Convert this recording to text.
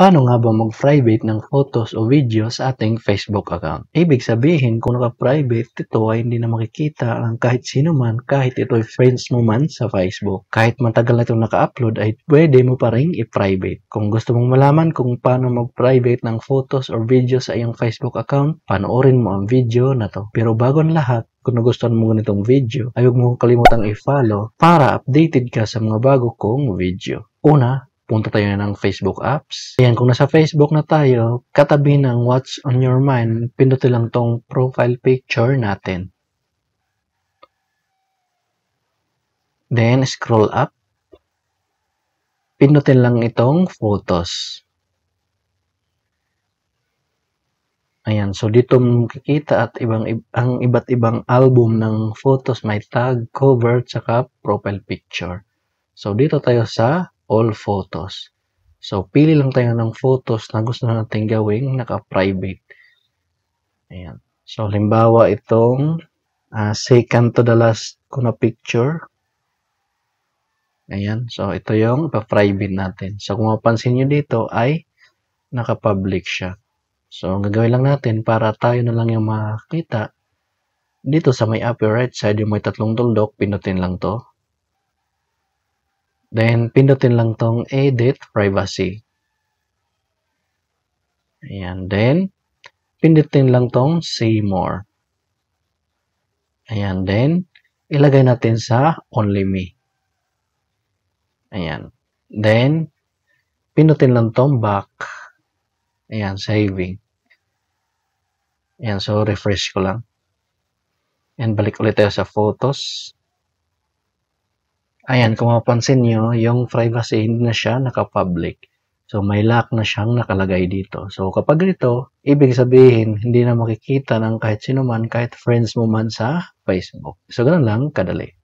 Paano nga ba mag-private ng photos o video sa ating Facebook account? Ibig sabihin, kung naka-private ito ay hindi na makikita ang kahit sino man, kahit ito ay friends mo man sa Facebook. Kahit matagal na itong naka-upload ay pwede mo pa rin i-private. Kung gusto mong malaman kung paano mag-private ng photos or video sa iyong Facebook account, panoorin mo ang video na to. Pero bago ang lahat, kung nagustuhan mo ganitong video, ay huwag mong kalimutang i-follow para updated ka sa mga bago kong video. Una, punta tayo ng Facebook apps. Ayan, kung nasa Facebook na tayo, katabi ng what's on your mind, pindutin lang tong profile picture natin. Then, scroll up. Pindutin lang itong photos. Ayan, so dito makikita at ibang, ang iba't ibang album ng photos. May tag, cover, tsaka profile picture. So, dito tayo sa all photos. So, pili lang tayo ng photos na gusto natin gawing naka-private. Ayan. So, limbawa itong uh, ah, second to the last ko na picture. Ayan. So, ito yung pa-private natin. So, kung mapansin nyo dito ay naka-public siya. So, ang gagawin lang natin para tayo na lang yung makita dito sa may upper right side yung may tatlong tuldok, pinutin lang to. Then, pindutin lang tong Edit Privacy. Ayan. Then, pindutin lang tong See More. Ayan. Then, ilagay natin sa Only Me. Ayan. Then, pindutin lang tong Back. Ayan. Saving. Ayan. So, refresh ko lang. And balik ulit tayo sa Photos. Ayan, kung mapansin nyo, yung privacy hindi na siya naka-public. So, may lock na siyang nakalagay dito. So, kapag ito, ibig sabihin, hindi na makikita ng kahit sino man, kahit friends mo man sa Facebook. So, ganun lang, kadali.